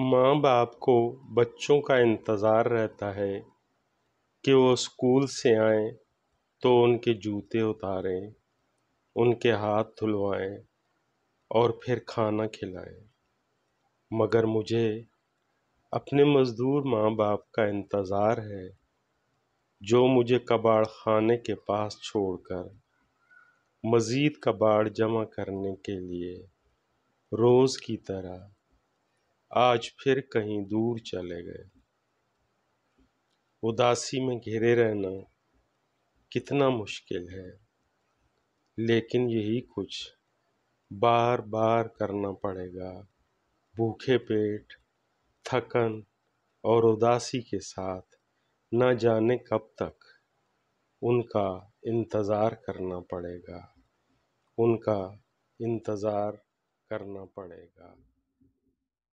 माँ बाप को बच्चों का इंतज़ार रहता है कि वो स्कूल से आए तो उनके जूते उतारें उनके हाथ धुलवाएं और फिर खाना खिलाएं मगर मुझे अपने मज़दूर माँ बाप का इंतज़ार है जो मुझे कबाड़ खाने के पास छोड़कर मज़ीद कबाड़ जमा करने के लिए रोज़ की तरह आज फिर कहीं दूर चले गए उदासी में घिरे रहना कितना मुश्किल है लेकिन यही कुछ बार बार करना पड़ेगा भूखे पेट थकन और उदासी के साथ न जाने कब तक उनका इंतज़ार करना पड़ेगा उनका इंतज़ार करना पड़ेगा